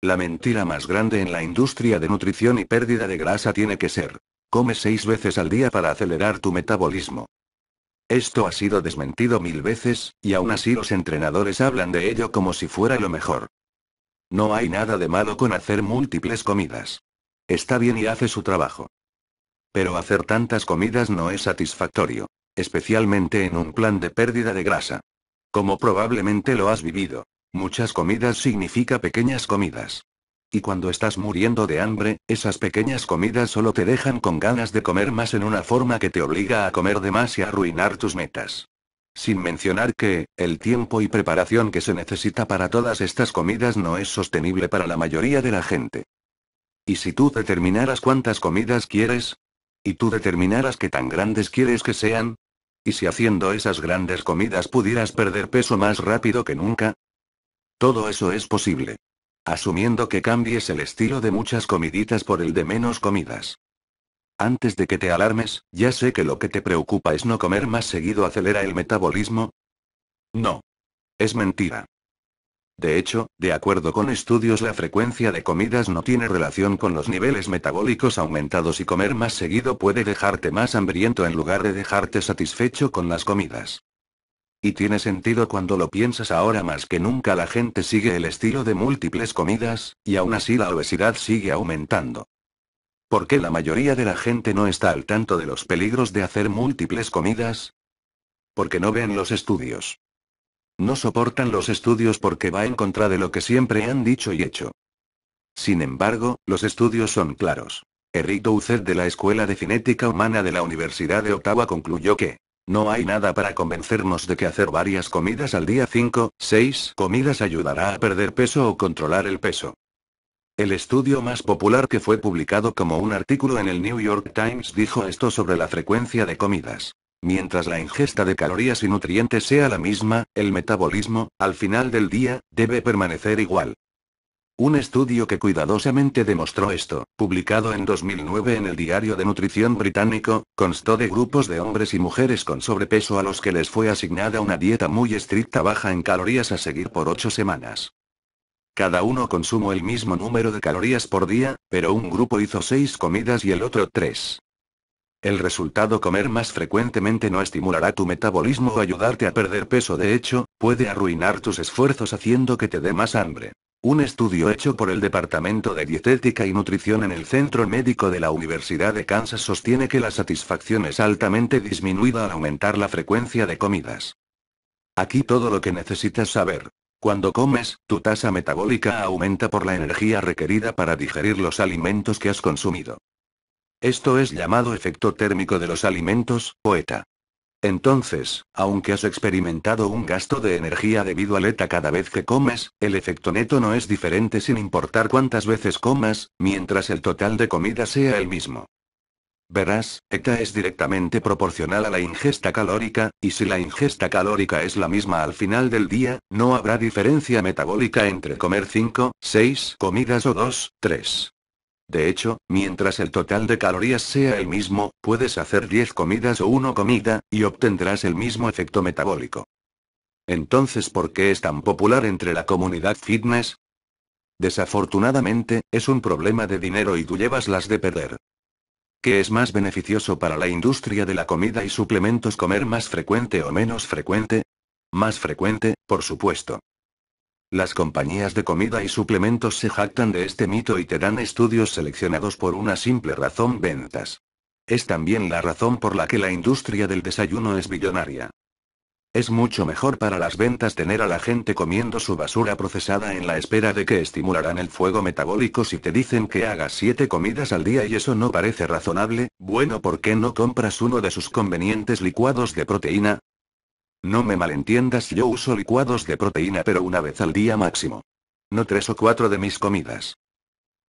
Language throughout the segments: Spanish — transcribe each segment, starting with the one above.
La mentira más grande en la industria de nutrición y pérdida de grasa tiene que ser. Come seis veces al día para acelerar tu metabolismo. Esto ha sido desmentido mil veces, y aún así los entrenadores hablan de ello como si fuera lo mejor. No hay nada de malo con hacer múltiples comidas. Está bien y hace su trabajo. Pero hacer tantas comidas no es satisfactorio, especialmente en un plan de pérdida de grasa. Como probablemente lo has vivido, Muchas comidas significa pequeñas comidas. Y cuando estás muriendo de hambre, esas pequeñas comidas solo te dejan con ganas de comer más en una forma que te obliga a comer de más y a arruinar tus metas. Sin mencionar que, el tiempo y preparación que se necesita para todas estas comidas no es sostenible para la mayoría de la gente. ¿Y si tú determinaras cuántas comidas quieres? ¿Y tú determinaras qué tan grandes quieres que sean? ¿Y si haciendo esas grandes comidas pudieras perder peso más rápido que nunca? Todo eso es posible. Asumiendo que cambies el estilo de muchas comiditas por el de menos comidas. Antes de que te alarmes, ya sé que lo que te preocupa es no comer más seguido acelera el metabolismo. No. Es mentira. De hecho, de acuerdo con estudios, la frecuencia de comidas no tiene relación con los niveles metabólicos aumentados y comer más seguido puede dejarte más hambriento en lugar de dejarte satisfecho con las comidas. Y tiene sentido cuando lo piensas ahora más que nunca la gente sigue el estilo de múltiples comidas, y aún así la obesidad sigue aumentando. ¿Por qué la mayoría de la gente no está al tanto de los peligros de hacer múltiples comidas? Porque no ven los estudios. No soportan los estudios porque va en contra de lo que siempre han dicho y hecho. Sin embargo, los estudios son claros. Eric Doucet de la Escuela de Cinética Humana de la Universidad de Ottawa concluyó que no hay nada para convencernos de que hacer varias comidas al día 5, 6 comidas ayudará a perder peso o controlar el peso. El estudio más popular que fue publicado como un artículo en el New York Times dijo esto sobre la frecuencia de comidas. Mientras la ingesta de calorías y nutrientes sea la misma, el metabolismo, al final del día, debe permanecer igual. Un estudio que cuidadosamente demostró esto, publicado en 2009 en el Diario de Nutrición británico, constó de grupos de hombres y mujeres con sobrepeso a los que les fue asignada una dieta muy estricta baja en calorías a seguir por ocho semanas. Cada uno consumó el mismo número de calorías por día, pero un grupo hizo 6 comidas y el otro tres. El resultado comer más frecuentemente no estimulará tu metabolismo o ayudarte a perder peso, de hecho, puede arruinar tus esfuerzos haciendo que te dé más hambre. Un estudio hecho por el Departamento de Dietética y Nutrición en el Centro Médico de la Universidad de Kansas sostiene que la satisfacción es altamente disminuida al aumentar la frecuencia de comidas. Aquí todo lo que necesitas saber. Cuando comes, tu tasa metabólica aumenta por la energía requerida para digerir los alimentos que has consumido. Esto es llamado efecto térmico de los alimentos, poeta. Entonces, aunque has experimentado un gasto de energía debido al ETA cada vez que comes, el efecto neto no es diferente sin importar cuántas veces comas, mientras el total de comida sea el mismo. Verás, ETA es directamente proporcional a la ingesta calórica, y si la ingesta calórica es la misma al final del día, no habrá diferencia metabólica entre comer 5, 6 comidas o 2, 3. De hecho, mientras el total de calorías sea el mismo, puedes hacer 10 comidas o 1 comida, y obtendrás el mismo efecto metabólico. Entonces, ¿por qué es tan popular entre la comunidad fitness? Desafortunadamente, es un problema de dinero y tú llevas las de perder. ¿Qué es más beneficioso para la industria de la comida y suplementos comer más frecuente o menos frecuente? Más frecuente, por supuesto. Las compañías de comida y suplementos se jactan de este mito y te dan estudios seleccionados por una simple razón ventas. Es también la razón por la que la industria del desayuno es billonaria. Es mucho mejor para las ventas tener a la gente comiendo su basura procesada en la espera de que estimularán el fuego metabólico si te dicen que hagas 7 comidas al día y eso no parece razonable, bueno, ¿por qué no compras uno de sus convenientes licuados de proteína? No me malentiendas, yo uso licuados de proteína pero una vez al día máximo. No tres o cuatro de mis comidas.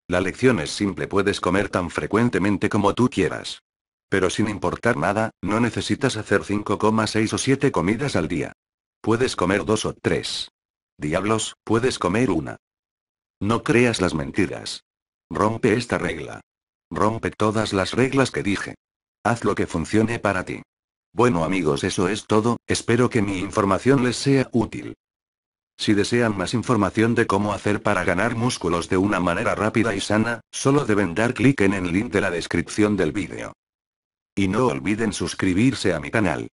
La lección es simple, puedes comer tan frecuentemente como tú quieras. Pero sin importar nada, no necesitas hacer 5,6 o 7 comidas al día. Puedes comer dos o tres. Diablos, puedes comer una. No creas las mentiras. Rompe esta regla. Rompe todas las reglas que dije. Haz lo que funcione para ti. Bueno amigos, eso es todo, espero que mi información les sea útil. Si desean más información de cómo hacer para ganar músculos de una manera rápida y sana, solo deben dar clic en el link de la descripción del vídeo. Y no olviden suscribirse a mi canal.